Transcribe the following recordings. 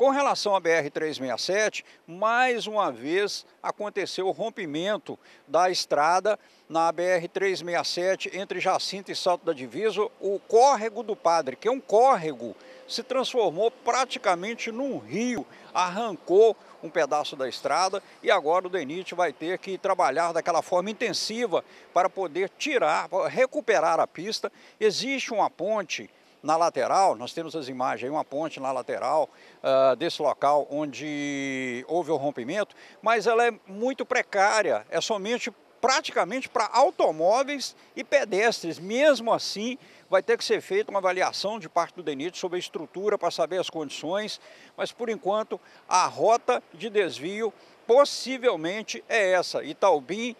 Com relação à BR-367, mais uma vez aconteceu o rompimento da estrada na BR-367 entre Jacinto e Salto da Divisa. O córrego do Padre, que é um córrego, se transformou praticamente num rio, arrancou um pedaço da estrada e agora o DENIT vai ter que trabalhar daquela forma intensiva para poder tirar, recuperar a pista. Existe uma ponte na lateral, nós temos as imagens, uma ponte na lateral uh, desse local onde houve o rompimento, mas ela é muito precária, é somente praticamente para automóveis e pedestres. Mesmo assim, vai ter que ser feita uma avaliação de parte do DENIT sobre a estrutura para saber as condições, mas por enquanto a rota de desvio possivelmente é essa. Itaubim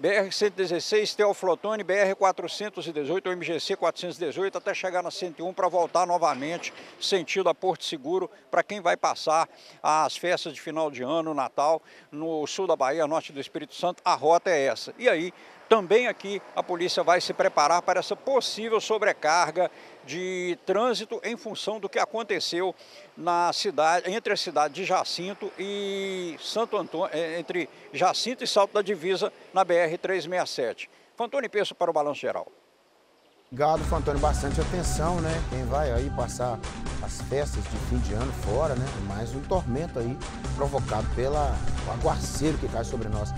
BR-116, Teoflotone, BR-418, MGC-418, até chegar na 101 para voltar novamente sentido a Porto Seguro para quem vai passar as festas de final de ano, Natal, no sul da Bahia, norte do Espírito Santo, a rota é essa. E aí também aqui a polícia vai se preparar para essa possível sobrecarga de trânsito em função do que aconteceu na cidade, entre a cidade de Jacinto e Santo Antônio, é, entre Jacinto e Salto da Divisa na BR 367. Fantoni Peço para o Balanço Geral. Obrigado, Fantoni, bastante atenção, né? Quem vai aí passar as festas de fim de ano fora, né? Mais um tormento aí provocado pelo aguaceiro que cai sobre nós.